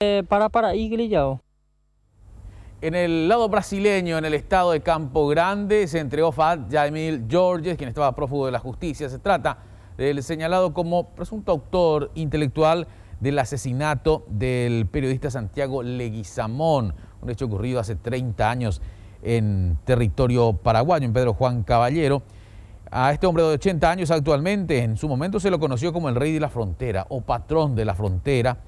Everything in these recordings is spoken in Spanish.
Eh, para, para, y grillado. En el lado brasileño, en el estado de Campo Grande, se entregó Fat Jamil Georges, quien estaba prófugo de la justicia. Se trata del señalado como presunto autor intelectual del asesinato del periodista Santiago Leguizamón, un hecho ocurrido hace 30 años en territorio paraguayo, en Pedro Juan Caballero. A este hombre de 80 años actualmente, en su momento se lo conoció como el rey de la frontera o patrón de la frontera.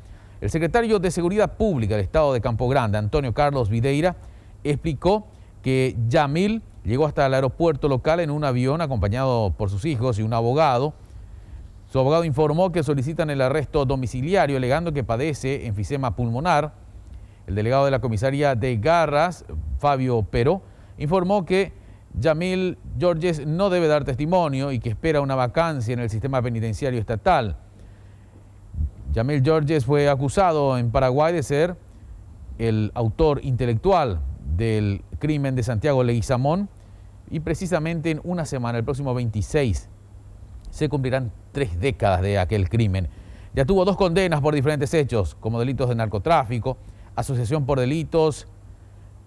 El secretario de Seguridad Pública del Estado de Campo Grande, Antonio Carlos Videira, explicó que Yamil llegó hasta el aeropuerto local en un avión acompañado por sus hijos y un abogado. Su abogado informó que solicitan el arresto domiciliario, alegando que padece enfisema pulmonar. El delegado de la comisaría de Garras, Fabio Pero, informó que Yamil Georges no debe dar testimonio y que espera una vacancia en el sistema penitenciario estatal. Yamil Georges fue acusado en Paraguay de ser el autor intelectual del crimen de Santiago Leguizamón y precisamente en una semana, el próximo 26, se cumplirán tres décadas de aquel crimen. Ya tuvo dos condenas por diferentes hechos, como delitos de narcotráfico, asociación por delitos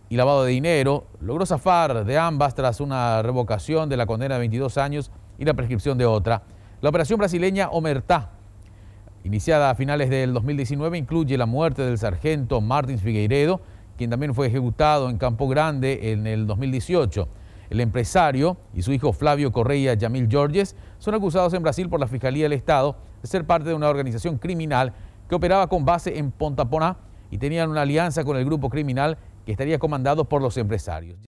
y lavado de dinero. Logró zafar de ambas tras una revocación de la condena de 22 años y la prescripción de otra. La operación brasileña Omertá iniciada a finales del 2019, incluye la muerte del sargento Martins Figueiredo, quien también fue ejecutado en Campo Grande en el 2018. El empresario y su hijo Flavio Correa Yamil Georges son acusados en Brasil por la Fiscalía del Estado de ser parte de una organización criminal que operaba con base en Pontaponá y tenían una alianza con el grupo criminal que estaría comandado por los empresarios.